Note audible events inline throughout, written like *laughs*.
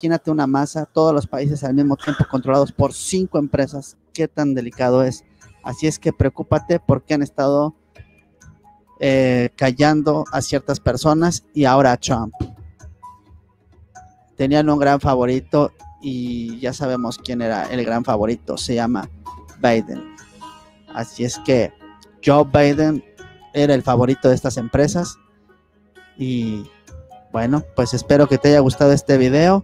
Imagínate una masa, todos los países al mismo tiempo controlados por cinco empresas. Qué tan delicado es. Así es que preocúpate porque han estado eh, callando a ciertas personas y ahora a Trump. Tenían un gran favorito y ya sabemos quién era el gran favorito. Se llama Biden. Así es que Joe Biden era el favorito de estas empresas y bueno, pues espero que te haya gustado este video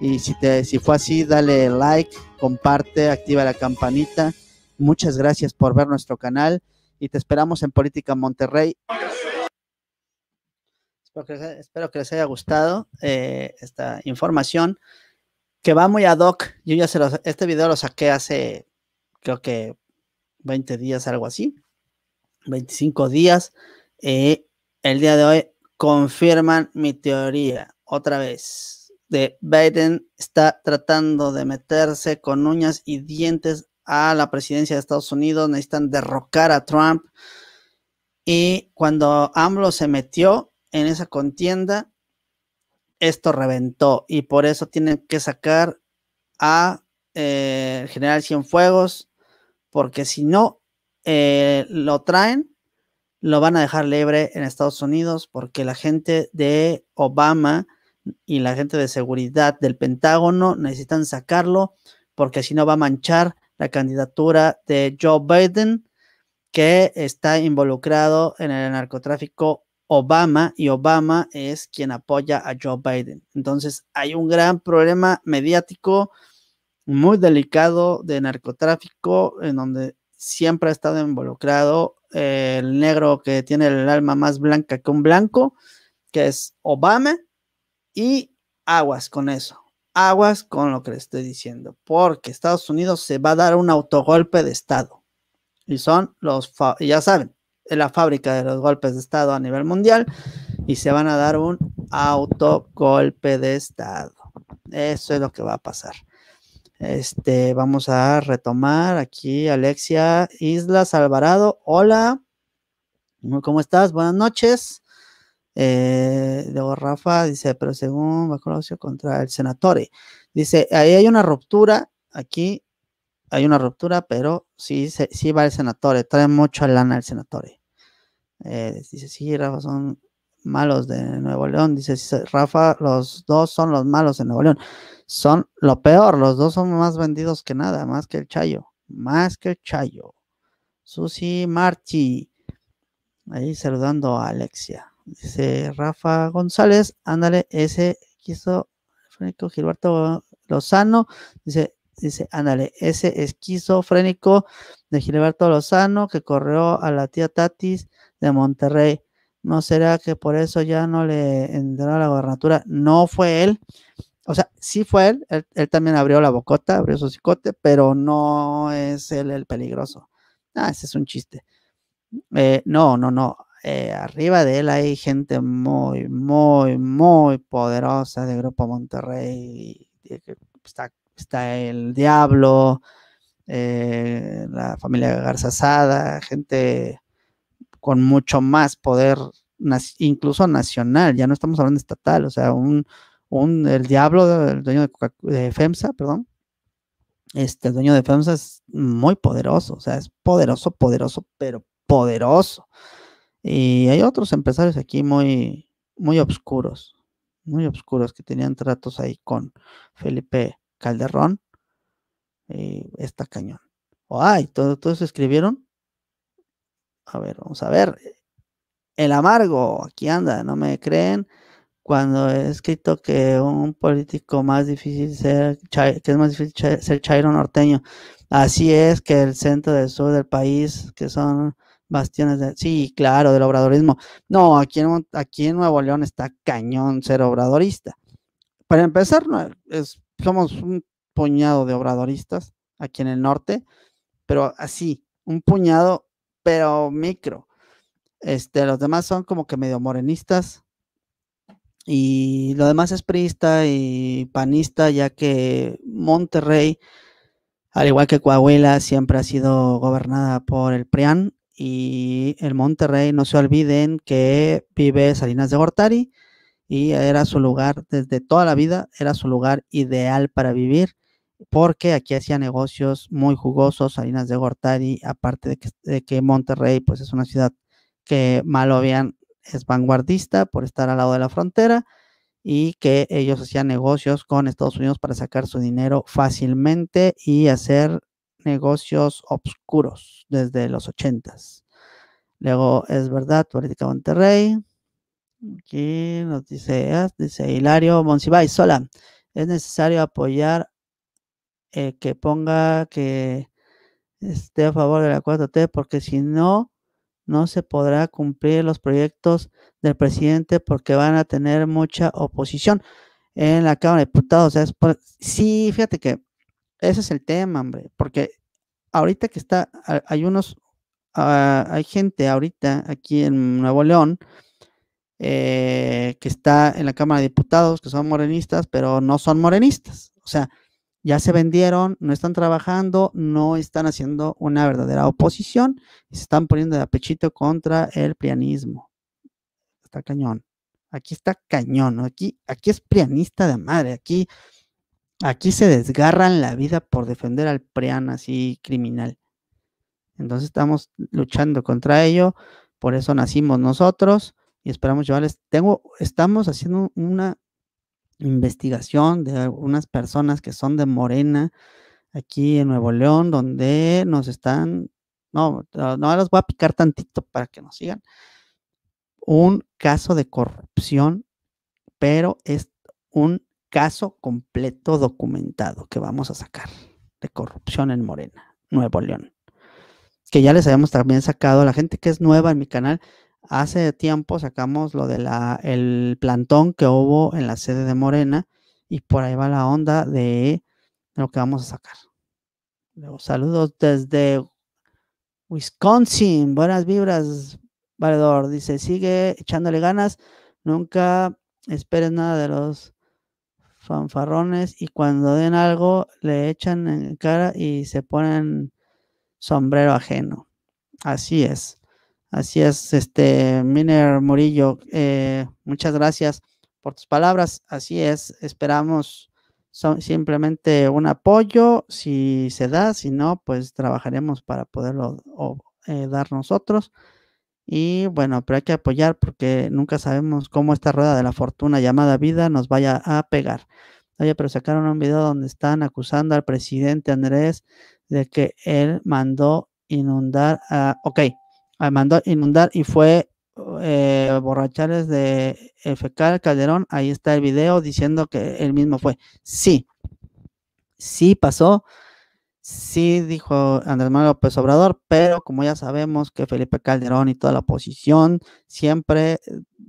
y si, te, si fue así, dale like, comparte, activa la campanita. Muchas gracias por ver nuestro canal y te esperamos en Política Monterrey. Espero que, les, haya gustado eh, esta información que va muy ad hoc. Yo ya se este video lo saqué hace creo que 20 días, algo así, 25 días. y eh, el día de hoy confirman mi teoría otra vez. De Biden está tratando de meterse con uñas y dientes a la presidencia de Estados Unidos, necesitan derrocar a Trump. Y cuando AMLO se metió en esa contienda, esto reventó y por eso tienen que sacar a eh, general Cienfuegos, porque si no eh, lo traen, lo van a dejar libre en Estados Unidos porque la gente de Obama y la gente de seguridad del Pentágono necesitan sacarlo porque si no va a manchar la candidatura de Joe Biden que está involucrado en el narcotráfico Obama y Obama es quien apoya a Joe Biden. Entonces hay un gran problema mediático muy delicado de narcotráfico en donde siempre ha estado involucrado el negro que tiene el alma más blanca que un blanco, que es Obama, y aguas con eso, aguas con lo que le estoy diciendo, porque Estados Unidos se va a dar un autogolpe de Estado. Y son los, ya saben, es la fábrica de los golpes de Estado a nivel mundial, y se van a dar un autogolpe de Estado. Eso es lo que va a pasar. Este, vamos a retomar aquí Alexia Islas Alvarado. Hola, ¿cómo estás? Buenas noches. Eh, luego Rafa dice, pero según Bacolacio contra el Senatore, dice, ahí hay una ruptura, aquí hay una ruptura, pero sí, sí va el Senatore, trae mucho lana el Senatore. Eh, dice, sí, Rafa, son malos de Nuevo León. Dice Rafa, los dos son los malos de Nuevo León. Son lo peor, los dos son más vendidos que nada, más que el Chayo, más que el Chayo. Susi Marchi, ahí saludando a Alexia. Dice Rafa González, ándale, ese esquizofrénico Gilberto Lozano, dice, dice, ándale, ese esquizofrénico de Gilberto Lozano que corrió a la tía Tatis de Monterrey. ¿No será que por eso ya no le entró a la gobernatura? No fue él. O sea, sí fue él, él, también abrió la bocota, abrió su cicote, pero no es él el peligroso. Ah, ese es un chiste. Eh, no, no, no. Eh, arriba de él hay gente muy, muy, muy poderosa de Grupo Monterrey. Está, el Diablo, eh, la familia Garzazada, gente con mucho más poder, incluso nacional, ya no estamos hablando estatal, o sea, un, un el diablo, el dueño de, FEMSA, perdón, este, el dueño de FEMSA es muy poderoso, o sea, es poderoso, poderoso, pero poderoso. Y hay otros empresarios aquí muy, muy obscuros, muy oscuros que tenían tratos ahí con Felipe Calderón. y eh, está cañón. o ¡Ay! todos escribieron a ver, vamos a ver. El amargo, aquí anda, no me creen. Cuando he escrito que un político más difícil ser, que es más difícil ser chairo norteño. Así es que el centro del sur del país, que son bastiones de, sí, claro, del obradorismo. No, aquí en, aquí en Nuevo León está cañón ser obradorista. Para empezar, somos un puñado de obradoristas aquí en el norte, pero así, un puñado pero micro. Este, los demás son como que medio morenistas. Y lo demás es priista y panista, ya que Monterrey, al igual que Coahuila, siempre ha sido gobernada por el PRIAN. Y el Monterrey, no se olviden que vive Salinas de Gortari y era su lugar desde toda la vida, era su lugar ideal para vivir porque aquí hacía negocios muy jugosos, Salinas de Gortari, aparte de que, Monterrey pues es una ciudad que malo bien es vanguardista por estar al lado de la frontera y que ellos hacían negocios con Estados Unidos para sacar su dinero fácilmente y hacer negocios obscuros desde los ochentas. Luego es verdad, política Monterrey. Aquí nos dice, ah, dice Hilario Monsiváis, sola. Es necesario apoyar eh, que ponga que esté a favor de la 4T, porque si no, no se podrá cumplir los proyectos del presidente porque van a tener mucha oposición en la Cámara de Diputados. sí, fíjate que ese es el tema, hombre, porque ahorita que está, hay unos, ah, hay gente ahorita aquí en Nuevo León eh, que está en la Cámara de Diputados, que son morenistas, pero no son morenistas. O sea, ya se vendieron, no están trabajando, no están haciendo una verdadera oposición y se están poniendo de apechito contra el prianismo. Está cañón. Aquí está cañón, aquí, aquí es prianista de madre, aquí, aquí se desgarran la vida por defender al prian así criminal. Entonces estamos luchando contra ello, por eso nacimos nosotros y esperamos llevarles. Tengo, estamos haciendo una investigación de algunas personas que son de Morena aquí en Nuevo León, donde nos están, no, no los voy a picar tantito para que nos sigan, un caso de corrupción, pero es un caso completo documentado que vamos a sacar de corrupción en Morena, Nuevo León. Que ya les habíamos también sacado a la gente que es nueva en mi canal, Hace tiempo sacamos lo del el plantón que hubo en la sede de Morena y por ahí va la onda de lo que vamos a sacar. saludos desde Wisconsin. Buenas vibras, Valedor. Dice, sigue echándole ganas. Nunca esperes nada de los fanfarrones y cuando den algo le echan en cara y se ponen sombrero ajeno. Así es. Así es, este, Miner Murillo, eh, muchas gracias por tus palabras. Así es, esperamos son simplemente un apoyo, si se da, si no, pues trabajaremos para poderlo eh, dar nosotros. Y bueno, pero hay que apoyar porque nunca sabemos cómo esta rueda de la fortuna llamada vida nos vaya a pegar. Oye, pero sacaron un video donde están acusando al presidente Andrés de que él mandó inundar a... Ok, mandó inundar y fue eh, borrachales de FK Calderón. Ahí está el video diciendo que él mismo fue. Sí, sí pasó. Sí, dijo Andrés Manuel López Obrador, pero como ya sabemos que Felipe Calderón y toda la oposición siempre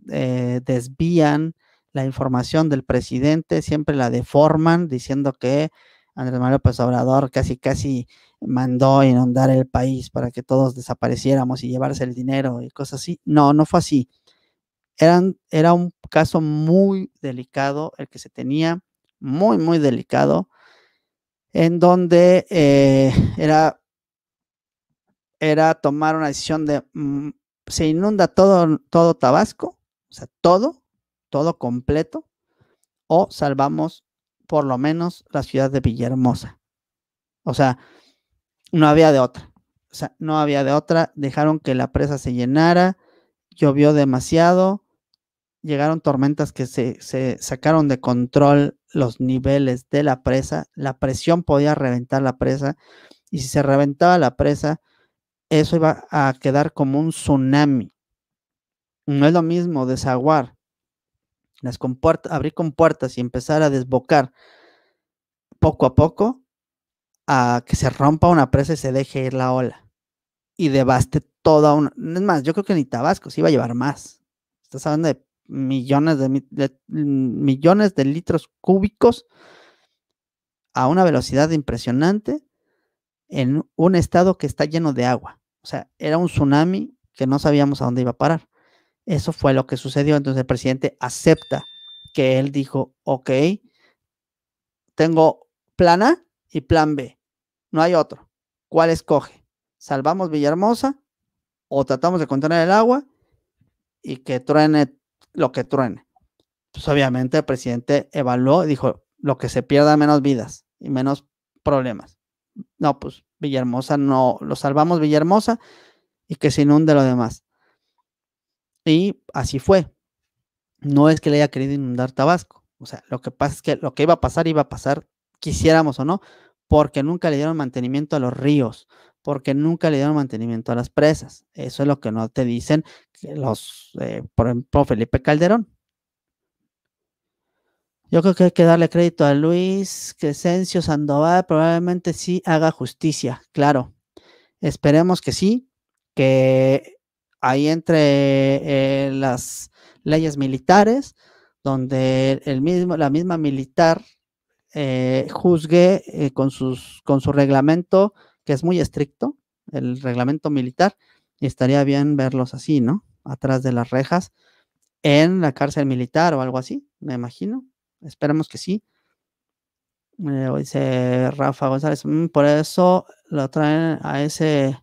eh, desvían la información del presidente, siempre la deforman diciendo que Andrés Manuel López Obrador casi, casi mandó inundar el país para que todos desapareciéramos y llevarse el dinero y cosas así. No, no fue así. Eran, era un caso muy delicado el que se tenía, muy, muy delicado, en donde eh, era, era tomar una decisión de, mm, se inunda todo, todo Tabasco, o sea, todo, todo completo, o salvamos por lo menos la ciudad de Villahermosa. O sea, no había de otra. O sea, no había de otra. Dejaron que la presa se llenara, llovió demasiado, llegaron tormentas que se, se sacaron de control los niveles de la presa, la presión podía reventar la presa y si se reventaba la presa, eso iba a quedar como un tsunami. No es lo mismo desaguar las con abrir compuertas y empezar a desbocar poco a poco a que se rompa una presa y se deje ir la ola y devaste toda una. Es más, yo creo que ni Tabasco se iba a llevar más. Estás hablando de millones de millones de litros cúbicos a una velocidad impresionante en un estado que está lleno de agua. O sea, era un tsunami que no sabíamos a dónde iba a parar. Eso fue lo que sucedió. Entonces el presidente acepta que él dijo, ok, tengo plan A y plan B. No hay otro. ¿Cuál escoge? ¿Salvamos Villahermosa o tratamos de contener el agua y que truene lo que truene? Pues obviamente el presidente evaluó y dijo, lo que se pierda menos vidas y menos problemas. No, pues Villahermosa no, lo salvamos Villahermosa y que se inunde lo demás. Y así fue. No es que le haya querido inundar Tabasco. O sea, lo que pasa es que lo que iba a pasar iba a pasar, quisiéramos o no, porque nunca le dieron mantenimiento a los ríos, porque nunca le dieron mantenimiento a las presas. Eso es lo que no te dicen los, eh, por ejemplo, Felipe Calderón. Yo creo que hay que darle crédito a Luis Crescencio Sandoval, probablemente sí haga justicia, claro. Esperemos que sí, que ahí entre eh, las leyes militares, donde el mismo, la misma militar eh, juzgue eh, con, sus, con su reglamento, que es muy estricto, el reglamento militar, y estaría bien verlos así, ¿no? Atrás de las rejas, en la cárcel militar o algo así, me imagino. Esperemos que sí. dice Rafa González, mm, por eso lo traen a ese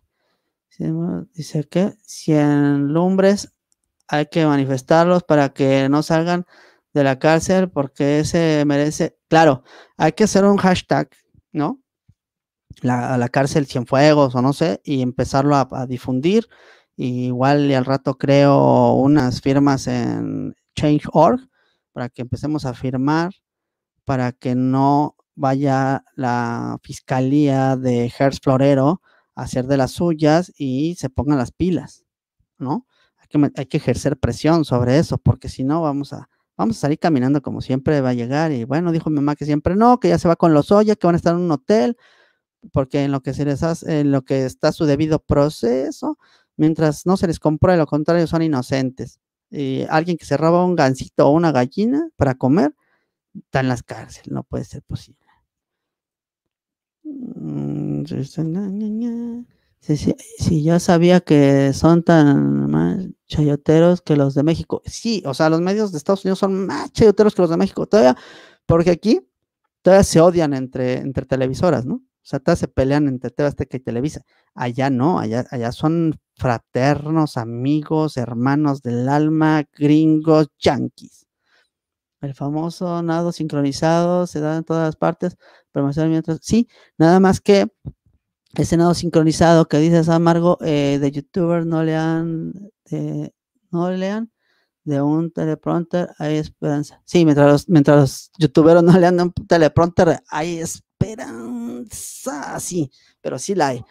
Dice que si Lumbres hay que manifestarlos para que no salgan de la cárcel porque ese merece. Claro, hay que hacer un hashtag, ¿no? La, a la cárcel Cienfuegos o no sé, y empezarlo a, difundir. igual y al rato creo unas firmas en change.org para que empecemos a firmar para que no vaya la fiscalía de Hertz Florero hacer de las suyas y se pongan las pilas, ¿no? Hay que, ejercer presión sobre eso, porque si no vamos a, vamos a salir caminando como siempre va a llegar. Y bueno, dijo mi mamá que siempre no, que ya se va con los ollas que van a estar en un hotel, porque en lo que se les hace, en lo que está su debido proceso, mientras no se les compruebe lo contrario, son inocentes. Y alguien que se roba un gansito o una gallina para comer, está en las cárceles, no puede ser posible. Mm, si, si, yo sabía que son tan más chayoteros que los de México. Sí, o sea, los medios de Estados Unidos son más chayoteros que los de México todavía, porque aquí todavía se odian entre, entre televisoras, ¿no? O sea, todavía se pelean entre TV y Televisa. Allá no, allá, allá son fraternos, amigos, hermanos del alma, gringos, yanquis. El famoso nado sincronizado se da en todas las partes mientras, sí, nada más que ese Senado sincronizado que dices, Amargo, ah, eh, de YouTubers no lean, no lean de un teleprompter hay esperanza. Sí, mientras los, mientras los youtuberos no lean de un teleprompter hay esperanza, sí, pero sí la hay.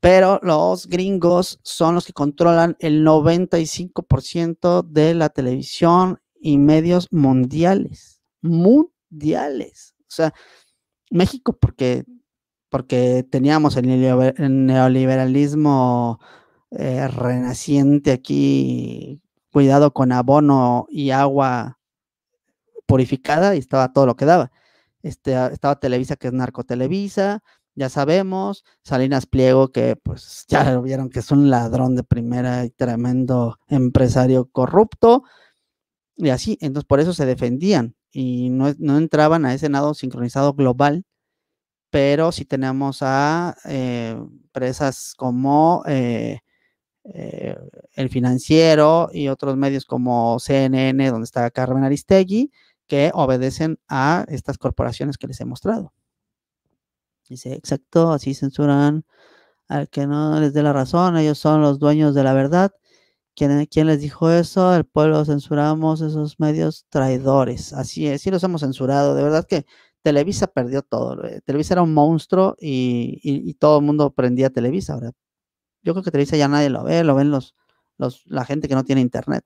Pero los gringos son los que controlan el 95% de la televisión y medios mundiales. Mundiales. O sea, México porque, porque teníamos el neoliberalismo eh, renaciente aquí, cuidado con abono y agua purificada y estaba todo lo que daba. Este, ah, estaba Televisa, que es Narco Televisa, ya sabemos, Salinas Pliego, que pues *laughs* ya lo vieron que es un ladrón de primera y tremendo empresario corrupto, y así, entonces por eso se defendían, y no, entraban a ese nado sincronizado global, pero sí tenemos a eh, empresas como eh, eh, El Financiero y otros medios como CNN, donde está Carmen Aristegui, que obedecen a estas corporaciones que les he mostrado. Dice, exacto, así censuran al que no les dé la razón, ellos son los dueños de la verdad ¿Quién, les dijo eso? El pueblo censuramos esos medios traidores. Así es, sí los hemos censurado. De verdad que Televisa perdió todo. Televisa era un monstruo y, todo el mundo prendía Televisa. ¿verdad? Yo creo que Televisa ya nadie lo ve, lo ven los, la gente que no tiene internet.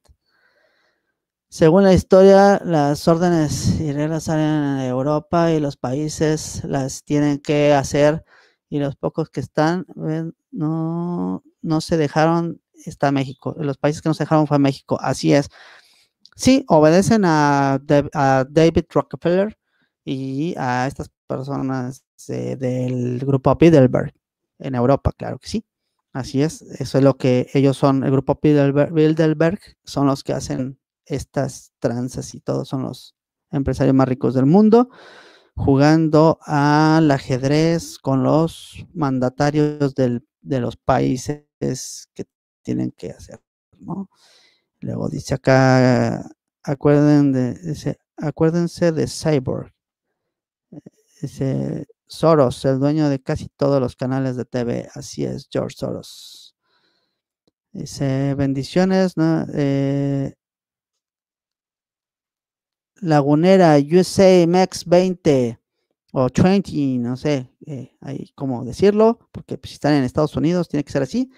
Según la historia, las órdenes y reglas salen de Europa y los países las tienen que hacer y los pocos que están no, no se dejaron está México. Los países que nos dejaron fue México. Así es. Sí, obedecen a, David Rockefeller y a estas personas del grupo Bilderberg en Europa, claro que sí. Así es, eso es lo que ellos son, el grupo Bilderberg, son los que hacen estas tranzas y todos son los empresarios más ricos del mundo, jugando al ajedrez con los mandatarios de los países que tienen que hacer, ¿no? Luego dice acá, acuerden acuérdense de Cyborg. Eh, dice Soros, el dueño de casi todos los canales de TV. Así es, George Soros. Dice, bendiciones, ¿no? Eh, Lagunera, USA Max 20 o 20, no sé eh, cómo decirlo, porque pues, si están en Estados Unidos tiene que ser así.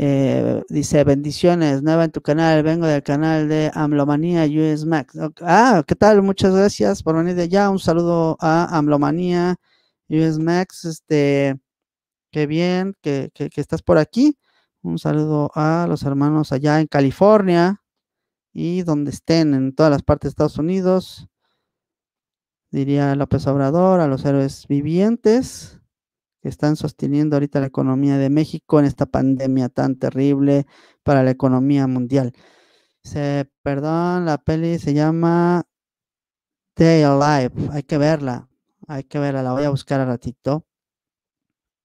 Eh, dice, bendiciones, nueva en tu canal, vengo del canal de Amlomanía US Max. Ah, ¿qué tal? Muchas gracias por venir de allá. Un saludo a Amlomanía US Max. Este, qué bien que, que, estás por aquí. Un saludo a los hermanos allá en California y donde estén, en todas las partes de Estados Unidos. Diría López Obrador, a los héroes vivientes que están sosteniendo ahorita la economía de México en esta pandemia tan terrible para la economía mundial. Se, perdón, la peli se llama Day Alive. Hay que verla. Hay que verla. La voy a buscar a ratito.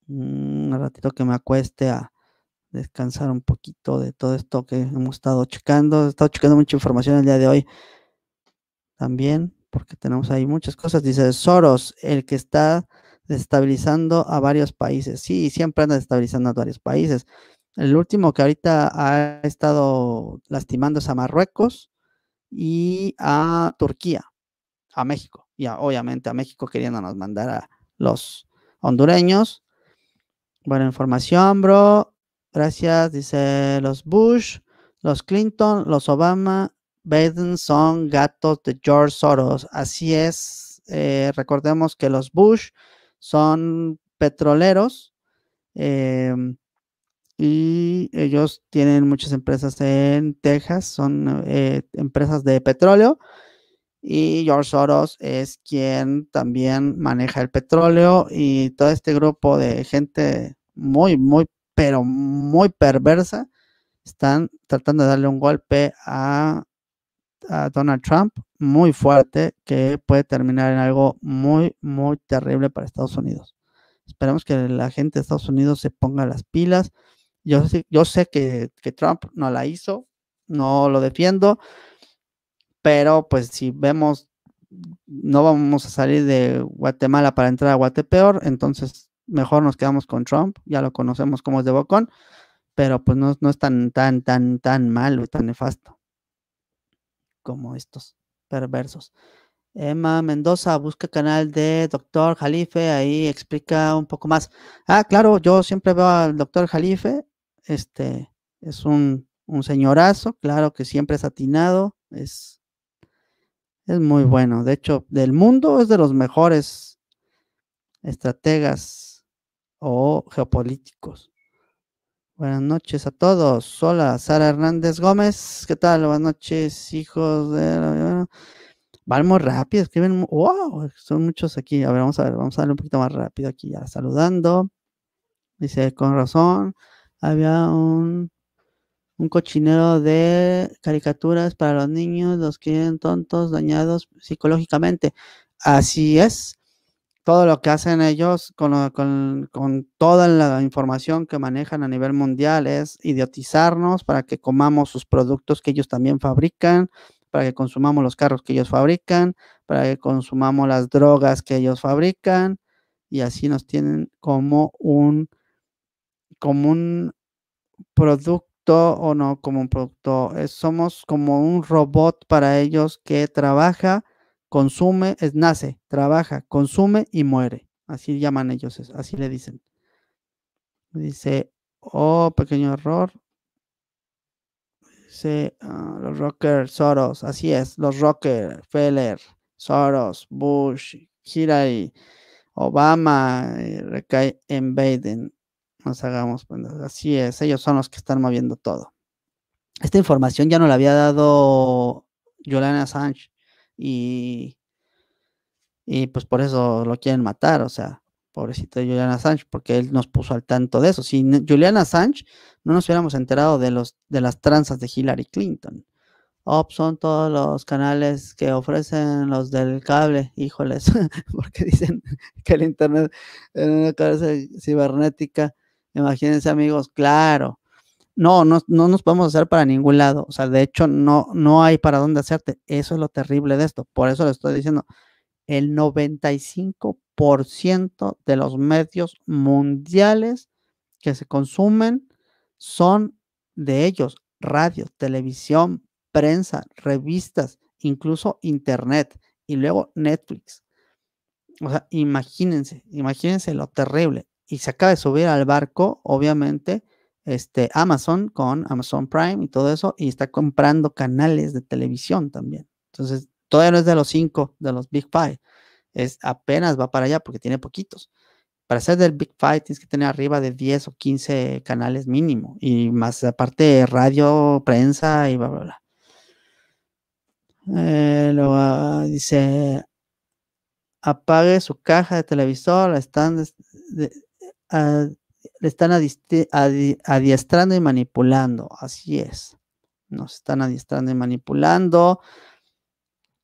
Un mm, ratito que me acueste a descansar un poquito de todo esto que hemos estado checando. He estado checando mucha información el día de hoy. También, porque tenemos ahí muchas cosas. Dice Soros, el que está destabilizando a varios países. Sí, siempre anda destabilizando a varios países. El último que ahorita ha estado lastimando es a Marruecos y a Turquía, a México. Y obviamente a México queriéndonos mandar a los hondureños. Buena información, bro. Gracias, dice los Bush, los Clinton, los Obama, Biden son gatos de George Soros. Así es. Eh, recordemos que los Bush son petroleros em, y ellos tienen muchas empresas en Texas, son eh, empresas de petróleo y George Soros es quien también maneja el petróleo y todo este grupo de gente muy, muy, pero muy perversa están tratando de darle un golpe a Donald Trump muy fuerte que puede terminar en algo muy, muy terrible para Estados Unidos. esperamos que la gente de Estados Unidos se ponga las pilas. Yo sé, yo sé que, Trump no la hizo, no lo defiendo, pero pues si vemos, no vamos a salir de Guatemala para entrar a Guatepeor, entonces mejor nos quedamos con Trump, ya lo conocemos como es de Bocón, pero pues no, no es tan, tan, tan, tan malo y tan nefasto como estos perversos. Emma Mendoza busca canal de Doctor Jalife, ahí explica un poco más. Ah, claro, yo siempre veo al Doctor Jalife, este es un, señorazo, claro que siempre es atinado, es, es muy bueno. De hecho, del mundo es de los mejores estrategas o geopolíticos. Buenas noches a todos. Hola, Sara Hernández Gómez. ¿Qué tal? Buenas noches, hijos de... La... Vamos rápido, escriben... ¡Wow! Son muchos aquí. A ver, vamos a ver, vamos a darle un poquito más rápido aquí ya. Saludando. Dice, con razón, había un, un cochinero de caricaturas para los niños, los que quieren tontos, dañados psicológicamente. Así es todo lo que hacen ellos con, con, con, toda la información que manejan a nivel mundial es idiotizarnos para que comamos sus productos que ellos también fabrican, para que consumamos los carros que ellos fabrican, para que consumamos las drogas que ellos fabrican y así nos tienen como un como un producto o no como un producto, eh, somos como un robot para ellos que trabaja consume, es, nace, trabaja, consume y muere. Así llaman ellos, así le dicen. Dice, oh, pequeño error. Dice, ah, los rockers, Soros, así es, los rockers, Feller, Soros, Bush, Hillary, Obama, eh, recae en Biden. Nos hagamos, así es, ellos son los que están moviendo todo. Esta información ya no la había dado Julian Sánchez y, pues por eso lo quieren matar, o sea, pobrecito de Julian porque él nos puso al tanto de eso. Si Julian Assange no nos hubiéramos enterado de, los, de las tranzas de Hillary Clinton. Ops, son todos los canales que ofrecen los del cable, híjoles, *laughs* porque dicen que el Internet es eh, una cabeza cibernética. Imagínense amigos, claro, no, no, no nos podemos hacer para ningún lado. O sea, de hecho, no, no hay para dónde hacerte. Eso es lo terrible de esto. Por eso le estoy diciendo, el 95% de los medios mundiales que se consumen son de ellos, radio, televisión, prensa, revistas, incluso internet y luego Netflix. O sea, imagínense, imagínense lo terrible. Y se acaba de subir al barco, obviamente, este, Amazon con Amazon Prime y todo eso, y está comprando canales de televisión también. Entonces, todavía no es de los cinco, de los Big Five. Es apenas va para allá porque tiene poquitos. Para ser del Big Five tienes que tener arriba de 10 o 15 canales mínimo. Y más aparte radio, prensa y bla, bla, bla. Eh, lo, ah, dice, apague su caja de televisor, están, de, ah, le están adiestrando y manipulando. Así es. Nos están adiestrando y manipulando.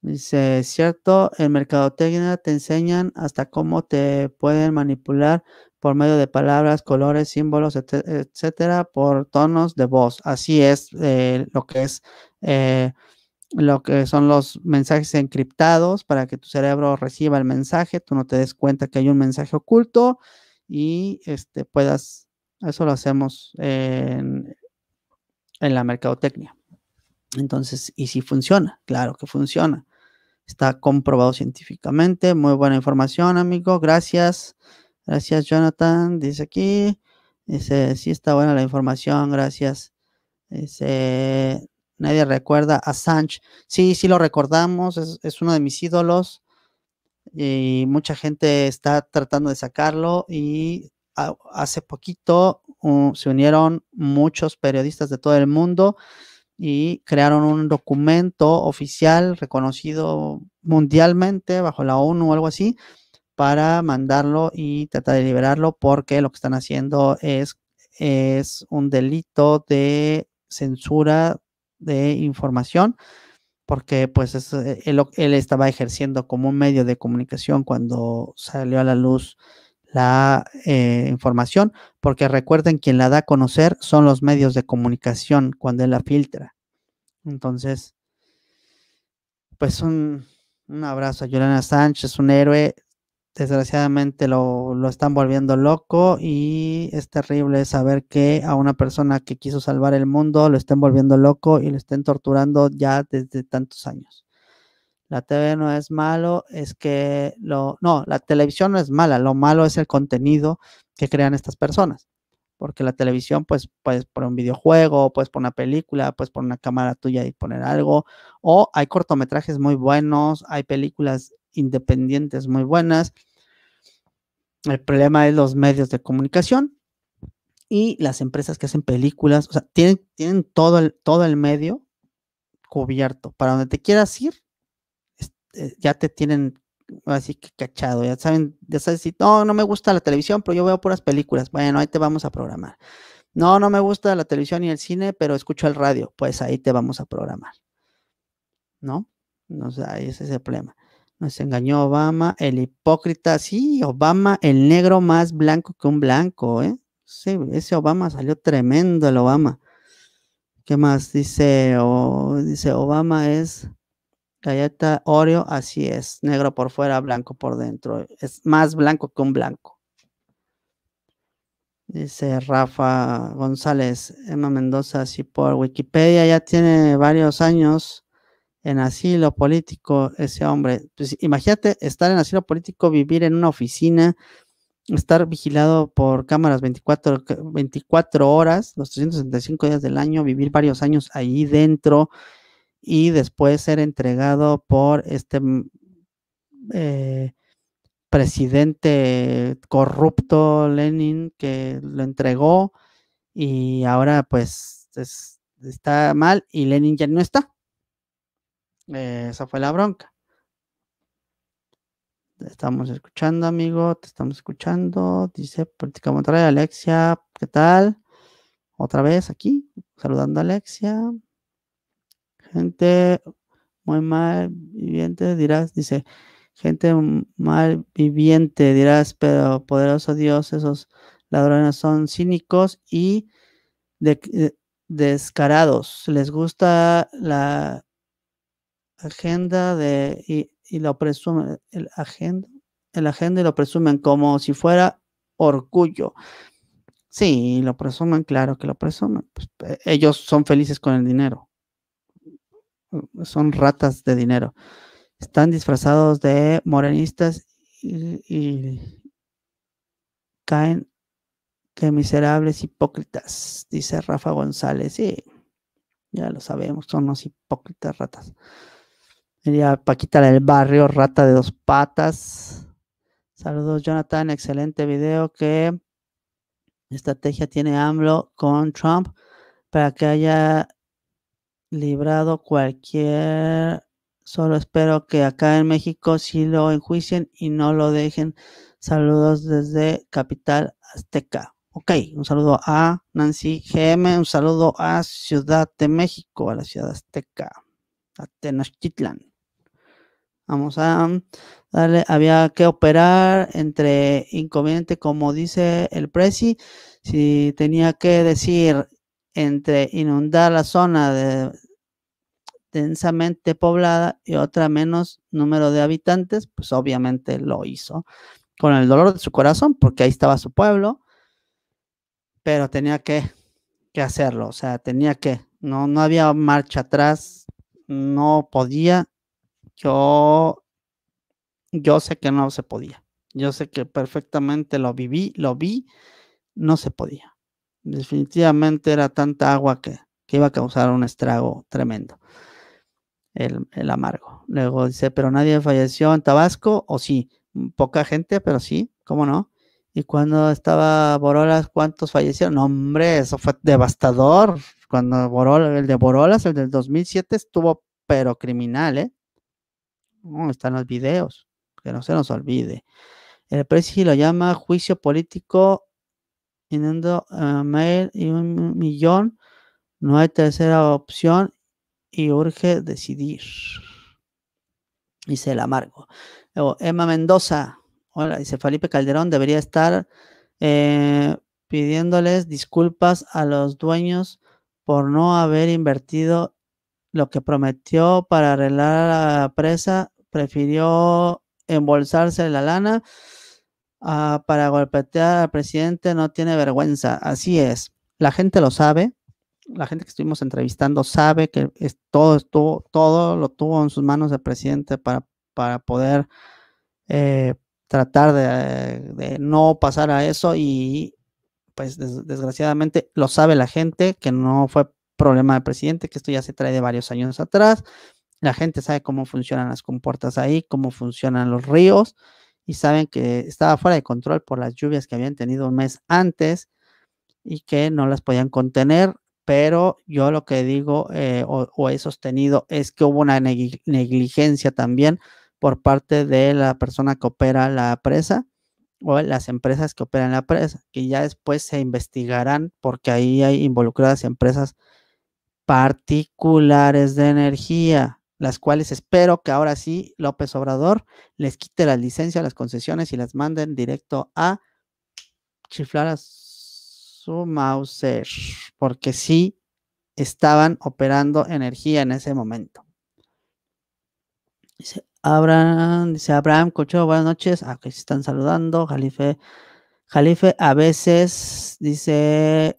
Dice, cierto, en mercadotecnia te enseñan hasta cómo te pueden manipular por medio de palabras, colores, símbolos, etcétera, por tonos de voz. Así es eh, lo que es eh, lo que son los mensajes encriptados para que tu cerebro reciba el mensaje, tú no te des cuenta que hay un mensaje oculto y este, puedas, eso lo hacemos en, en la mercadotecnia. Entonces, y si funciona, claro que funciona. Está comprobado científicamente. Muy buena información, amigo. Gracias. Gracias, Jonathan. Dice aquí. Dice, sí está buena la información. Gracias. nadie recuerda a Sanch Sí, sí lo recordamos. Es, es, uno de mis ídolos y mucha gente está tratando de sacarlo y hace poquito uh, se unieron muchos periodistas de todo el mundo y crearon un documento oficial reconocido mundialmente bajo la ONU o algo así para mandarlo y tratar de liberarlo porque lo que están haciendo es, es un delito de censura de información porque pues eh, él, estaba ejerciendo como un medio de comunicación cuando salió a la luz la eh, información, porque recuerden, quien la da a conocer son los medios de comunicación cuando él la filtra. Entonces, pues un, un abrazo a Juliana Sánchez, un héroe, desgraciadamente lo, están volviendo loco y es terrible saber que a una persona que quiso salvar el mundo lo estén volviendo loco y lo estén torturando ya desde tantos años. La TV no es malo, es que lo... No, la televisión no es mala, lo malo es el contenido que crean estas personas. Porque la televisión, pues, puedes poner un videojuego, puedes poner una película, puedes poner una cámara tuya y poner algo. O hay cortometrajes muy buenos, hay películas independientes muy buenas, el problema es los medios de comunicación y las empresas que hacen películas, o sea, tienen, tienen todo, el, todo el medio cubierto. Para donde te quieras ir, eh, ya te tienen así que cachado, ya saben, ya sabes si, no, no me gusta la televisión, pero yo veo puras películas, bueno, ahí te vamos a programar. No, no me gusta la televisión y el cine, pero escucho el radio, pues ahí te vamos a programar. ¿No? No sea, ese es el problema. Nos engañó Obama, el hipócrita. Sí, Obama, el negro más blanco que un blanco, ¿eh? Sí, ese Obama salió tremendo, el Obama. ¿Qué más? Dice, dice Obama es galleta Oreo, así es, negro por fuera, blanco por dentro. Es más blanco que un blanco. Dice Rafa González, Emma Mendoza, así por Wikipedia ya tiene varios años en asilo político ese hombre. Pues, imagínate estar en asilo político, vivir en una oficina, estar vigilado por cámaras 24, 24 horas, los 365 días del año, vivir varios años ahí dentro y después ser entregado por este mm, eh, presidente corrupto Lenin que lo entregó y ahora pues está mal y Lenin ya no está. Eh, esa fue la bronca. Te estamos escuchando, amigo. Te estamos escuchando. Dice Política Monterrey, Alexia, ¿qué tal? Otra vez aquí, saludando a Alexia. Gente muy mal viviente, dirás, dice, gente mal viviente, dirás, pero poderoso Dios, esos ladrones son cínicos y eh, descarados. Les gusta la agenda de, y, lo presumen, el agenda, el agenda y lo presumen como si fuera orgullo. Sí, lo presumen, claro que lo presumen. Pues, eh, ellos son felices con el dinero. Mm, son ratas de dinero. Están disfrazados de morenistas y, caen que miserables hipócritas, dice Rafa González. Sí, ya lo sabemos, son unos hipócritas ratas. Para Paquita el Barrio, Rata de Dos Patas. Saludos, Jonathan. Excelente video. ¿Qué estrategia tiene AMLO con Trump para que haya librado cualquier... Solo espero que acá en México sí lo enjuicien y no lo dejen. Saludos desde Capital Azteca. Ok, un saludo a Nancy GM, un saludo a Ciudad de México, a la Ciudad Azteca, a Tenochtitlan. Vamos a darle, había que operar entre inconveniente, como dice el Prezi, si tenía que decir entre inundar la zona de, densamente poblada y otra menos número de habitantes, pues obviamente lo hizo con el dolor de su corazón, porque ahí estaba su pueblo, pero tenía que, que hacerlo, o sea, tenía que, no, no había marcha atrás, no podía, yo, yo sé que no se podía. Yo sé que perfectamente lo viví, lo vi, no se podía. Definitivamente era tanta agua que, iba a causar un estrago tremendo. El, amargo. Luego dice, pero nadie falleció en Tabasco, o sí, mm, poca gente, pero sí, ¿cómo no? Y cuando estaba Borolas, ¿cuántos fallecieron? No, hombre, eso fue devastador. Cuando el de Borolas, el del 2007, estuvo pero criminal, ¿eh? están los videos, que no se nos olvide. El presi lo llama juicio político, teniendo ah, mail y un millón. No hay tercera opción y urge decidir. Dice el amargo. Luego, Emma Mendoza. Hola, dice Felipe Calderón. Debería estar eh, pidiéndoles disculpas a los dueños por no haber invertido lo que prometió para arreglar a la presa, prefirió embolsarse la lana ah, para golpetear al presidente, no tiene vergüenza. Así es, la gente lo sabe, la gente que estuvimos entrevistando sabe que todo estuvo, todo lo tuvo en sus manos el presidente para, para poder eh, tratar de, no pasar a eso y pues desgraciadamente lo sabe la gente que no fue problema del presidente, que esto ya se trae de varios años atrás. La gente sabe cómo funcionan las compuertas ahí, cómo funcionan los ríos y saben que estaba fuera de control por las lluvias que habían tenido un mes antes y que no las podían contener. Pero yo lo que digo eh, o, he sostenido es que hubo una negligencia también por parte de la persona que opera la presa o las empresas que operan la presa, que ya después se investigarán porque ahí hay involucradas empresas particulares de energía, las cuales espero que ahora sí López Obrador les quite las licencias, las concesiones y las manden directo a chiflar a su Mauser, porque sí estaban operando energía en ese momento. Dice Abraham, dice Abraham Cocho, buenas noches. Ah, que se están saludando. Jalife, Jalife, a veces dice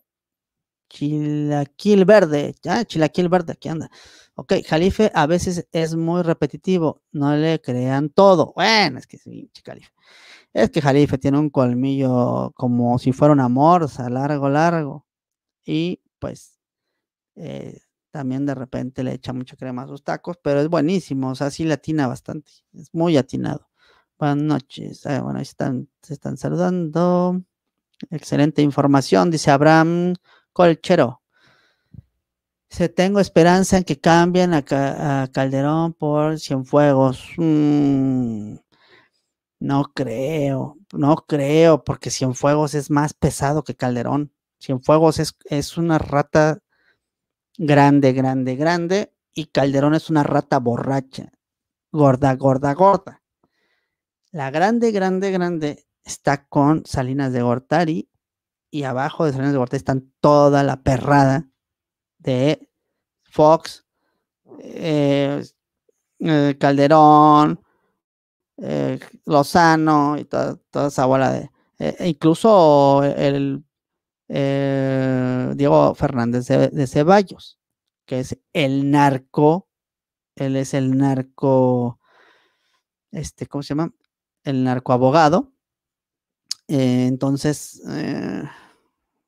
Chilaquil verde, ya, chilaquil verde, aquí anda. Ok, Jalife a veces es muy repetitivo, no le crean todo. Bueno, es que sí, Jalife. Es que Jalife tiene un colmillo como si fuera una morsa, largo, largo. Y pues eh, también de repente le echa mucha crema a sus tacos, pero es buenísimo, o sea, sí le atina bastante, es muy atinado. Buenas noches, ah, bueno, ahí están, se están saludando. Excelente información, dice Abraham chero Se tengo esperanza en que cambien a, Calderón por Cienfuegos. Mm, no creo, no creo, porque Cienfuegos es más pesado que Calderón. Cienfuegos es, es una rata grande, grande, grande, y Calderón es una rata borracha, gorda, gorda, gorda. La grande, grande, grande está con Salinas de Gortari y abajo de Salinas de Gortari están toda la perrada de Fox, eh, eh, Calderón, eh, Lozano y toda, esa bola de. incluso el Diego Fernández de, Ceballos, que es el narco, él es el narco, este, ¿cómo se llama? El narco abogado, eh, entonces, eh,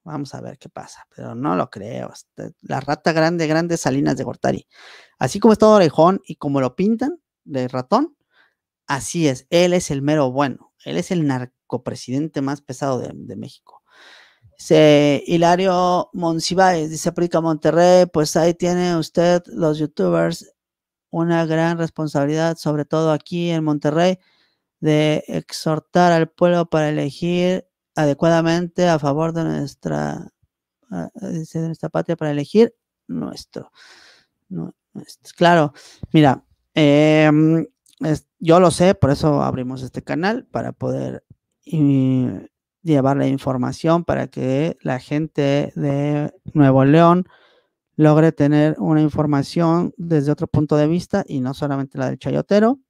vamos a ver qué pasa, pero no lo creo. Este, la rata grande, grande Salinas de Gortari. Así como todo Orejón y como lo pintan de ratón, así es, él es el mero bueno, él es el narcopresidente más pesado de, México. Hilario Monsiváis dice Prica Monterrey, pues ahí tiene usted los youtubers una gran responsabilidad, sobre todo aquí en Monterrey, de exhortar al pueblo para elegir adecuadamente a favor de nuestra, ah, de nuestra patria, para elegir nuestro. Claro, mira, em, yo lo sé, por eso abrimos este canal, para poder llevar la información para que la gente de Nuevo León logre tener una información desde otro punto de vista y no solamente la del chayotero.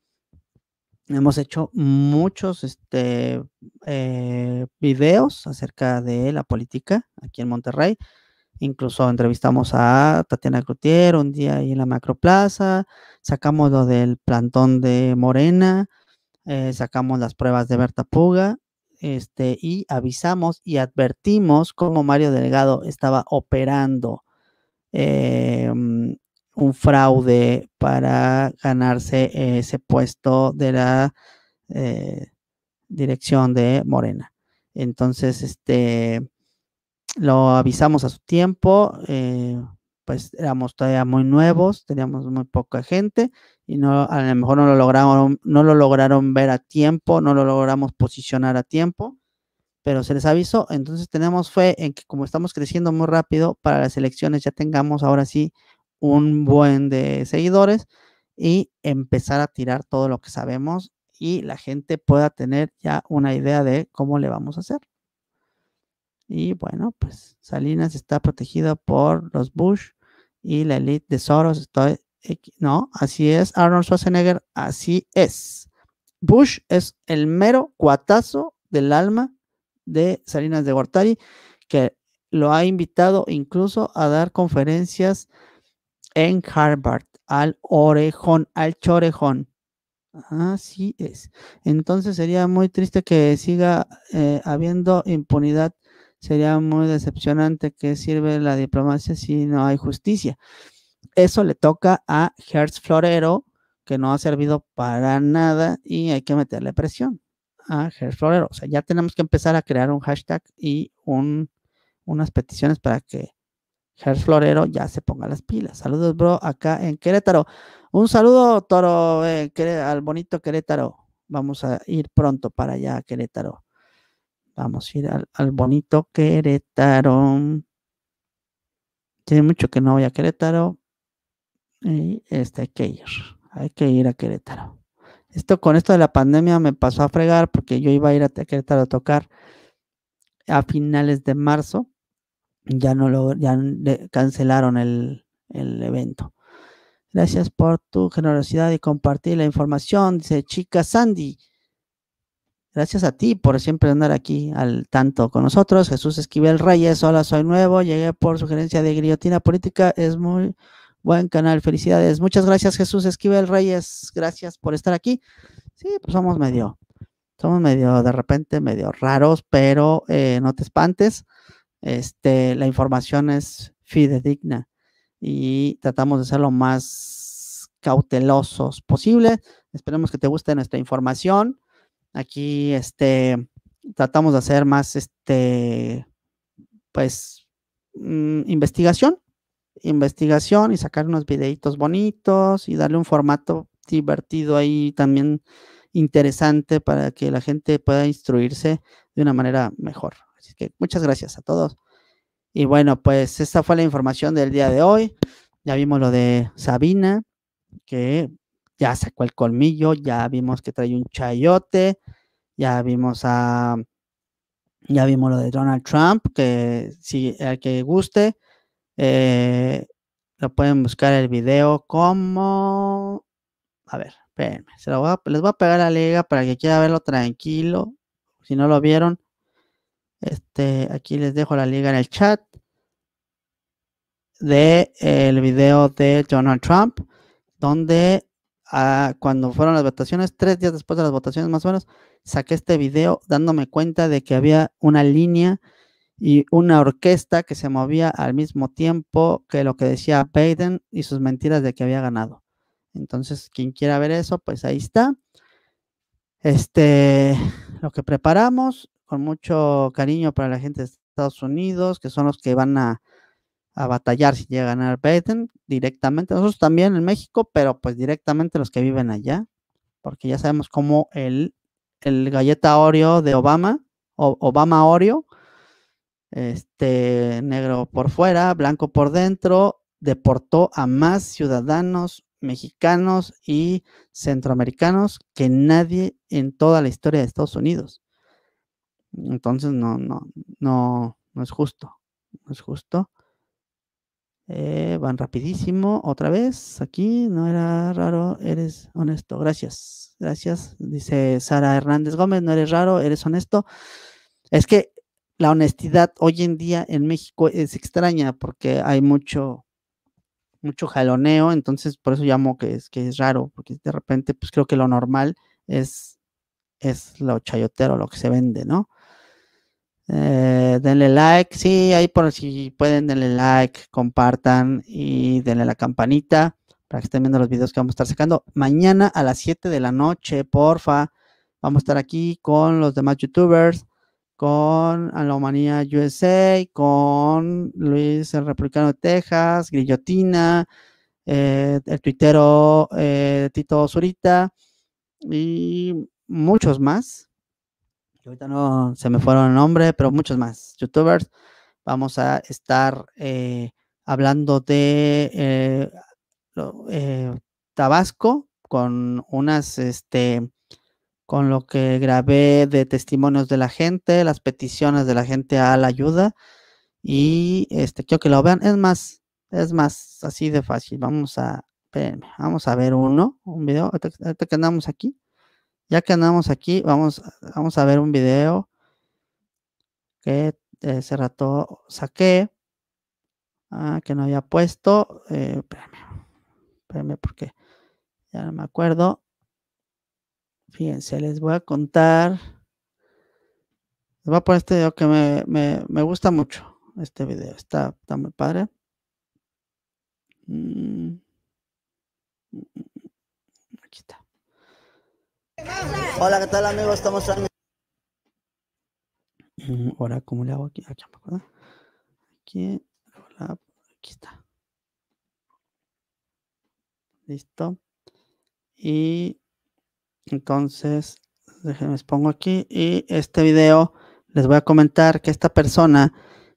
Hemos hecho muchos este, eh, videos acerca de la política aquí en Monterrey. Incluso entrevistamos a Tatiana Crutier un día ahí en la Macroplaza, sacamos lo del plantón de Morena, eh, sacamos las pruebas de Berta Puga este, y avisamos y advertimos cómo Mario Delgado estaba operando em, un fraude para ganarse ese puesto de la eh, dirección de Morena. Entonces, este, lo avisamos a su tiempo, eh, pues éramos todavía muy nuevos, teníamos muy poca gente y no, a lo mejor no lo lograron, no lo lograron ver a tiempo, no lo logramos posicionar a tiempo, pero se les avisó. Entonces tenemos fe en que como estamos creciendo muy rápido para las elecciones ya tengamos ahora sí un buen de seguidores y empezar a tirar todo lo que sabemos y la gente pueda tener ya una idea de cómo le vamos a hacer. Y bueno, pues Salinas está protegido por los Bush y la elite de Soros. no, así es, Arnold Schwarzenegger, así es. Bush es el mero cuatazo del alma de Salinas de Gortari, que lo ha invitado incluso a dar conferencias en Harvard, al orejón, al chorejón. Así es. Entonces sería muy triste que siga eh, habiendo impunidad. Sería muy decepcionante que sirve la diplomacia si no hay justicia. Eso le toca a Hertz Florero, que no ha servido para nada y hay que meterle presión a Hertz Florero. O sea, ya tenemos que empezar a crear un hashtag y un, unas peticiones para que Gers Florero ya se ponga las pilas. Saludos, bro, acá en Querétaro. Un saludo, Toro, eh, al bonito Querétaro. Vamos a ir pronto para allá a Querétaro. Vamos a ir al, bonito Querétaro. Tiene mucho que no voy a Querétaro. Y este, hay que ir. Hay que ir a Querétaro. Esto con esto de la pandemia me pasó a fregar porque yo iba a ir a Querétaro a tocar a finales de marzo ya no lo, ya cancelaron el, evento. Gracias por tu generosidad y compartir la información, dice chica Sandy. Gracias a ti por siempre andar aquí al tanto con nosotros. Jesús Esquivel Reyes, hola, soy nuevo, llegué por sugerencia de Griotina Política, es muy buen canal, felicidades. Muchas gracias Jesús Esquivel Reyes, gracias por estar aquí. Sí, pues somos medio, somos medio de repente medio raros, pero eh, no te espantes este, la información es fidedigna y tratamos de ser lo más cautelosos posible. Esperemos que te guste nuestra información. Aquí este, tratamos de hacer más este, pues, mm, investigación, investigación y sacar unos videitos bonitos y darle un formato divertido ahí también interesante para que la gente pueda instruirse de una manera mejor. Así que muchas gracias a todos. Y bueno, pues esta fue la información del día de hoy. Ya vimos lo de Sabina, que ya sacó el colmillo, ya vimos que trae un chayote, ya vimos a ya vimos lo de Donald Trump, que si al que guste, eh, lo pueden buscar el video como. A ver, espérenme, voy les voy a pegar la liga para que quiera verlo tranquilo. Si no lo vieron, este, aquí les dejo la liga en el chat de eh, el video de Donald Trump, donde ah, cuando fueron las votaciones, tres días después de las votaciones más o menos, saqué este video dándome cuenta de que había una línea y una orquesta que se movía al mismo tiempo que lo que decía Biden y sus mentiras de que había ganado. Entonces, quien quiera ver eso, pues ahí está. Este, lo que preparamos con mucho cariño para la gente de Estados Unidos, que son los que van a, batallar si llega a ganar Biden directamente. Nosotros también en México, pero pues directamente los que viven allá, porque ya sabemos cómo el, el galleta Oreo de Obama, o, Obama Oreo, este negro por fuera, blanco por dentro, deportó a más ciudadanos mexicanos y centroamericanos que nadie en toda la historia de Estados Unidos. Entonces no, no, no, no es justo. No es justo. Eh, van rapidísimo. Otra vez, aquí no era raro, eres honesto. Gracias, gracias. Dice Sara Hernández Gómez, no eres raro, eres honesto. Es que la honestidad hoy en día en México es extraña porque hay mucho, mucho jaloneo, entonces por eso llamo que es, que es raro, porque de repente pues creo que lo normal es, es lo chayotero, lo que se vende, ¿no? Eh, denle like, sí, ahí por si pueden, denle like, compartan y denle la campanita para que estén viendo los videos que vamos a estar sacando. Mañana a las 7 de la noche, porfa, vamos a estar aquí con los demás youtubers, con Alomanía USA, con Luis el Republicano de Texas, Grillotina, eh, el tuitero eh, Tito Zurita y muchos más ahorita no se me fueron el nombre, pero muchos más youtubers. Vamos a estar eh, hablando de eh, eh, Tabasco con unas, este, con lo que grabé de testimonios de la gente, las peticiones de la gente a la ayuda. Y este, quiero que lo vean. Es más, es más, así de fácil. Vamos a, vamos a ver uno, un video, ahorita que andamos aquí. Ya que andamos aquí, vamos, vamos a ver un video que eh, hace rato saqué, ah, que no había puesto. Eh, espérenme porque ya no me acuerdo. Fíjense, les voy a contar. Les voy a poner este video que me, me, me gusta mucho. Este video está, está muy padre. Mm. Hola, ¿qué tal amigos? Estamos en... Ahora, mm, ¿cómo le hago aquí? Aquí, Aquí, está. Listo. Y entonces, déjenme, pongo aquí. Y este video les voy a comentar que esta persona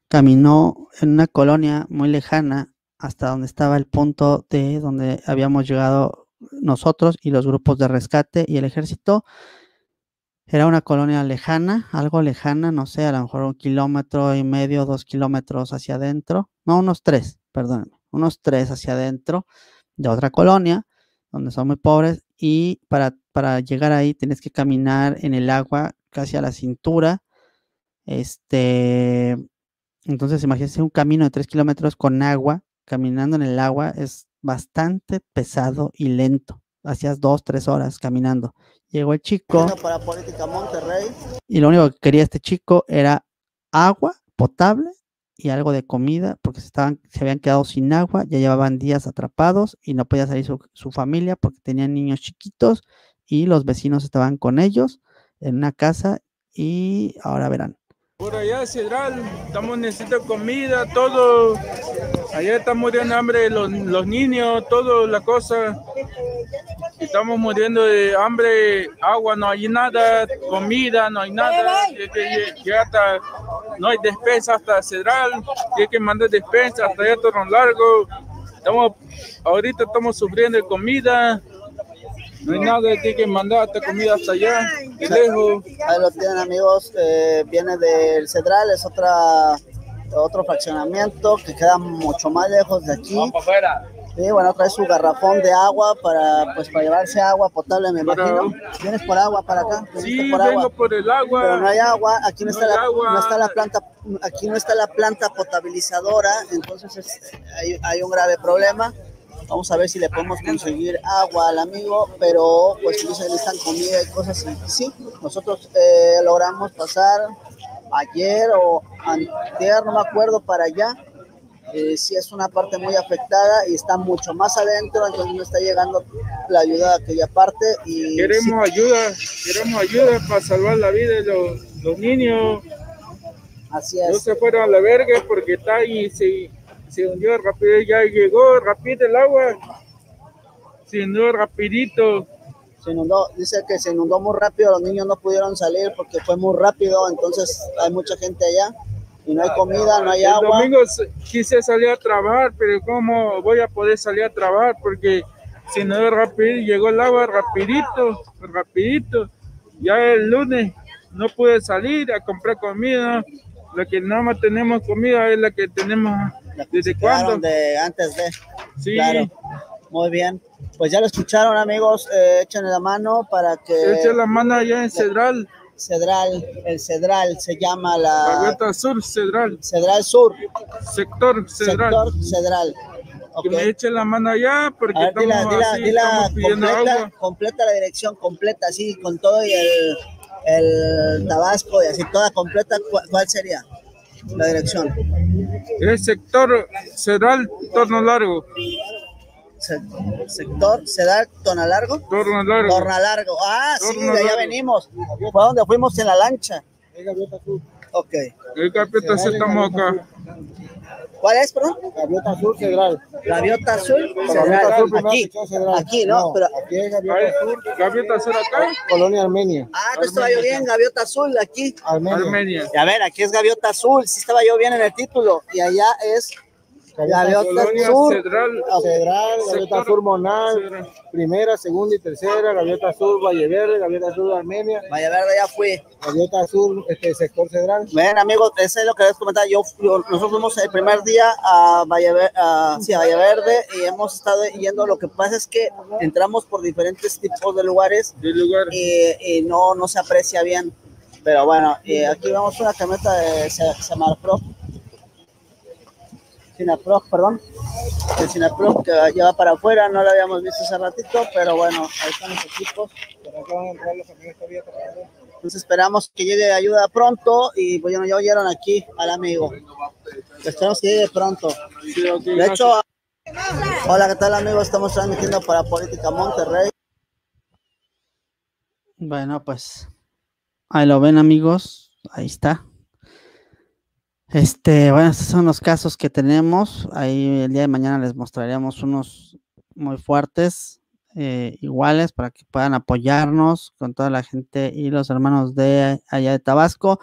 caminó en una colonia muy lejana hasta donde estaba el punto de donde habíamos llegado nosotros y los grupos de rescate y el ejército. Era una colonia lejana, algo lejana, no sé, a lo mejor un kilómetro y medio, dos kilómetros hacia adentro, no, unos tres, perdón, unos tres hacia adentro de otra colonia, donde son muy pobres, y para, llegar ahí tienes que caminar en el agua casi a la cintura. Este, entonces imagínense un camino de tres kilómetros con agua, caminando en el agua, es bastante pesado y lento. Hacías dos, tres horas caminando. Llegó el chico. Y lo único que quería este chico era agua potable y algo de comida, porque se, estaban, se habían quedado sin agua, ya llevaban días atrapados y no podía salir su familia porque tenían niños chiquitos y los vecinos estaban con ellos en una casa y ahora verán. Por allá, Cedral estamos necesitando comida, todo. Allá están muriendo de hambre los, niños, toda la cosa. Estamos muriendo de hambre, agua, no hay nada, comida, no hay nada. no hay despensa hasta Cedral, hay que mandar despensa hasta allá, Torón Largo. ahorita estamos sufriendo de comida, no hay nada de ti que mandaste comida hasta allá, lejos. Ahí lo tienen amigos, viene del Cedral, es otra otro fraccionamiento que queda mucho más lejos de aquí. Sí, bueno, trae su garrafón de agua para pues para llevarse agua potable, me imagino. ¿Vienes por agua para acá? Sí, por vengo por el agua. Pero no hay agua, aquí no, está la, no está la planta, aquí no está la planta potabilizadora, entonces hay, hay un grave problema. Pues, vamos a ver si le podemos conseguir agua al amigo, pero pues no se necesitan comida y cosas así. Sí, nosotros eh, logramos pasar ayer o ayer, no me acuerdo, para allá. Eh, sí es una parte muy afectada y está mucho más adentro, entonces no está llegando la ayuda a aquella parte. queremos ayuda, queremos ayuda para salvar la vida de los, niños. Así es. No se fueron a la verga porque está y se se hundió rápido, ya llegó rápido el agua. Se hundió rapidito. Se inundó, dice que se inundó muy rápido, los niños no pudieron salir porque fue muy rápido, entonces hay mucha gente allá y no hay ah, comida, no hay agua. El domingo quise salir a trabajar, pero ¿cómo voy a poder salir a trabajar? Porque se inundó rápido, llegó el agua rapidito, rapidito. Ya el lunes no pude salir a comprar comida. Lo que nada más tenemos comida es la que tenemos ¿Desde De antes de. Sí. Claro. Muy bien. Pues ya lo escucharon, amigos. Eh, échenle la mano para que. Echen la mano allá en Cedral. Cedral, el Cedral se llama la. Agüeta Sur, Cedral. Cedral Sur. Sector Cedral. Sector Cedral. Que me echen la mano allá porque completa, completa la dirección, completa, así, con todo y el, el Tabasco y así, toda completa. ¿Cuál sería la dirección? El sector Cedral Torno Largo. sector Cedral Torno Largo. Torno Largo. Torno Ah, sí, de allá venimos. para donde fuimos en la lancha. okay Ok. El Gaviota se estamos acá. ¿Cuál es, perdón? Gaviota Azul Cedral. Gaviota Azul Cedral. Aquí, aquí, ¿no? Aquí es Gaviota Azul. Gaviota Azul acá. Colonia Armenia. Ah, no estaba yo bien, Gaviota Azul, aquí. Armenia. a ver, aquí es Gaviota Azul, sí estaba yo bien en el título. Y allá es la Gaviota Sur, Cedral, Cedral Gaviota Sur Monal, primera, segunda y tercera, Gaviota Sur Valle Verde, Gaviota Sur Armenia. Valle Verde ya fui. Gaviota Sur, este sector Cedral. Bueno, amigo, ese es lo que les comentaba. Yo, nosotros fuimos el primer día a Valle, a, sí, a Valle Verde y hemos estado yendo. Lo que pasa es que entramos por diferentes tipos de lugares, de lugar. y, no, no se aprecia bien. Pero bueno, eh, aquí vemos una camioneta de Samarpro. Se, perdón, el que lleva para afuera, no lo habíamos visto hace ratito, pero bueno, ahí están los equipos. Entonces esperamos que llegue ayuda pronto y bueno, ya oyeron aquí al amigo. Esperamos que llegue pronto. De hecho, hola, ¿qué tal amigos? Estamos transmitiendo para Política Monterrey. Bueno, pues ahí lo ven amigos, ahí está. Este, bueno, estos son los casos que tenemos. Ahí el día de mañana les mostraremos unos muy fuertes, eh, iguales, para que puedan apoyarnos con toda la gente y los hermanos de allá de Tabasco.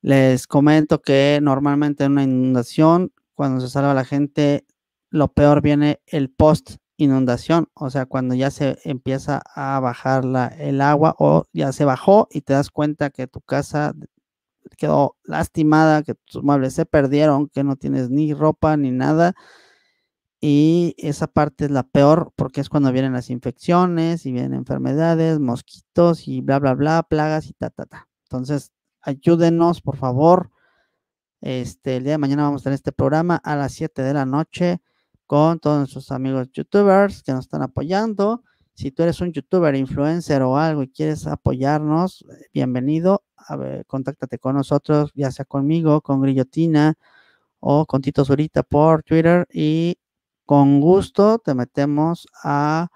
Les comento que normalmente en una inundación, cuando se salva la gente, lo peor viene el post inundación, o sea, cuando ya se empieza a bajar la, el agua o ya se bajó y te das cuenta que tu casa quedó lastimada, que tus muebles se perdieron, que no tienes ni ropa ni nada. Y esa parte es la peor porque es cuando vienen las infecciones y vienen enfermedades, mosquitos y bla, bla, bla, plagas y ta, ta, ta. Entonces, ayúdenos, por favor. Este, el día de mañana vamos a tener este programa a las 7 de la noche con todos nuestros amigos youtubers que nos están apoyando. Si tú eres un youtuber, influencer o algo y quieres apoyarnos, bienvenido a contáctate con nosotros, ya sea conmigo, con Grillotina o con Tito Zurita por Twitter y con gusto te metemos a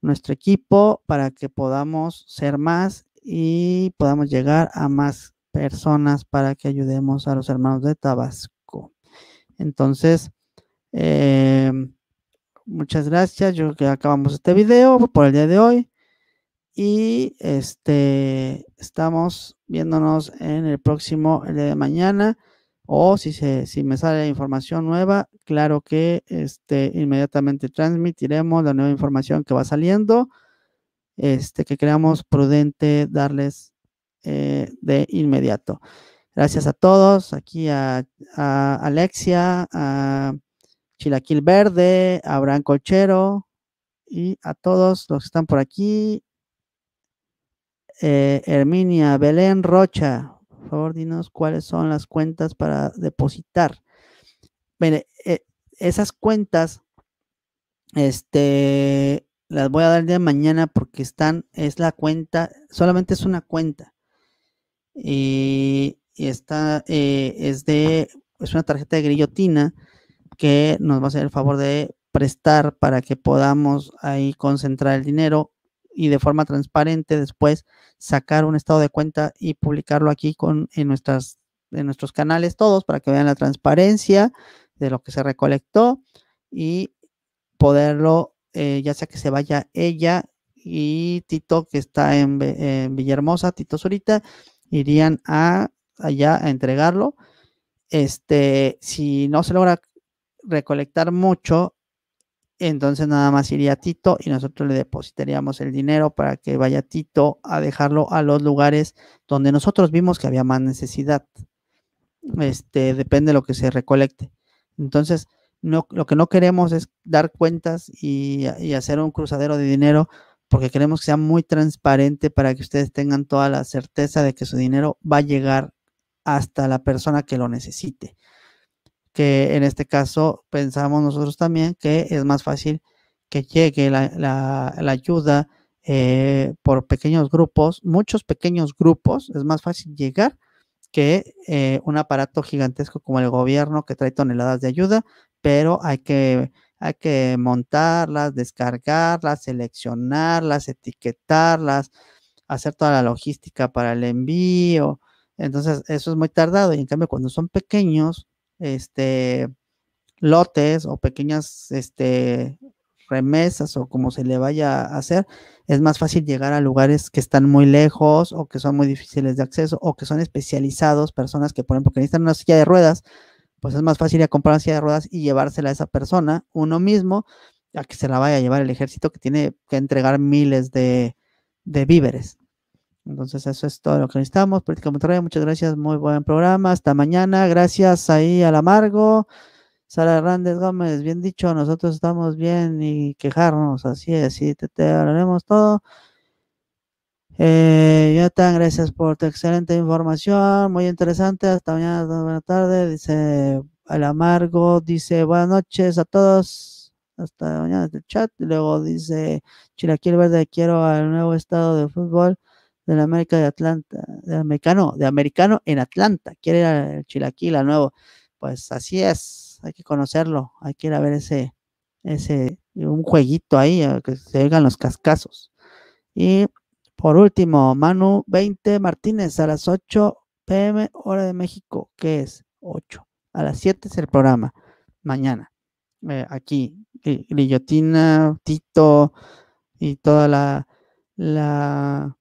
nuestro equipo para que podamos ser más y podamos llegar a más personas para que ayudemos a los hermanos de Tabasco. Entonces, eh, muchas gracias. Yo creo que acabamos este video por el día de hoy. Y este, estamos viéndonos en el próximo de mañana. O si, se, si me sale información nueva, claro que este, inmediatamente transmitiremos la nueva información que va saliendo. Este, que creamos prudente darles eh, de inmediato. Gracias a todos, aquí a, a Alexia, a Chilaquil Verde, a Abraham Colchero y a todos los que están por aquí. Eh, Herminia, Belén Rocha, por favor, dinos cuáles son las cuentas para depositar. Mire, eh, esas cuentas, este, las voy a dar día de mañana porque están, es la cuenta, solamente es una cuenta. Y, esta está, eh, es de, es una tarjeta de grillotina que nos va a hacer el favor de prestar para que podamos ahí concentrar el dinero y de forma transparente después sacar un estado de cuenta y publicarlo aquí con, en, nuestras, nuestros canales todos para que vean la transparencia de lo que se recolectó y poderlo, eh, ya sea que se vaya ella y Tito que está en, Villahermosa, Tito Zurita, irían a allá a entregarlo. Este, si no se logra recolectar mucho, entonces nada más iría Tito y nosotros le depositaríamos el dinero para que vaya Tito a dejarlo a los lugares donde nosotros vimos que había más necesidad. Este, depende de lo que se recolecte. Entonces, no, lo que no queremos es dar cuentas y, y hacer un cruzadero de dinero porque queremos que sea muy transparente para que ustedes tengan toda la certeza de que su dinero va a llegar hasta la persona que lo necesite que en este caso pensamos nosotros también que es más fácil que llegue la, la, ayuda eh, por pequeños grupos, muchos pequeños grupos, es más fácil llegar que eh, un aparato gigantesco como el gobierno que trae toneladas de ayuda, pero hay que, hay que montarlas, descargarlas, seleccionarlas, etiquetarlas, hacer toda la logística para el envío. Entonces, eso es muy tardado y en cambio cuando son pequeños, este, lotes o pequeñas este, remesas o como se le vaya a hacer, es más fácil llegar a lugares que están muy lejos o que son muy difíciles de acceso o que son especializados, personas que, por ejemplo, que necesitan una silla de ruedas, pues es más fácil ir a comprar una silla de ruedas y llevársela a esa persona, uno mismo, a que se la vaya a llevar el ejército que tiene que entregar miles de, de víveres. Entonces, eso es todo lo que necesitamos. Política Monterrey, muchas gracias. Muy buen programa. Hasta mañana. Gracias ahí al amargo. Sara Hernández Gómez, bien dicho, nosotros estamos bien y quejarnos, así es, y te, hablaremos todo. Eh, Jonathan, gracias por tu excelente información, muy interesante, hasta mañana, buenas tardes dice Alamargo dice buenas noches a todos, hasta mañana del el chat, luego dice Chilaquil Verde, quiero al nuevo estado de fútbol de la América de Atlanta, de americano, de americano en Atlanta, quiere ir al Chilaquila nuevo. Pues así es, hay que conocerlo, hay que ir a ver ese, ese, un jueguito ahí, que se oigan los cascazos. Y por último, Manu 20 Martínez a las 8 pm hora de México, que es 8. A las 7 es el programa, mañana. Eh, aquí, Grillotina, Tito y toda la, la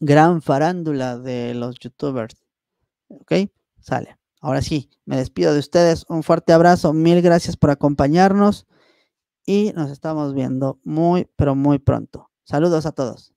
gran farándula de los youtubers. ¿Ok? Sale. Ahora sí, me despido de ustedes. Un fuerte abrazo. Mil gracias por acompañarnos. Y nos estamos viendo muy, pero muy pronto. Saludos a todos.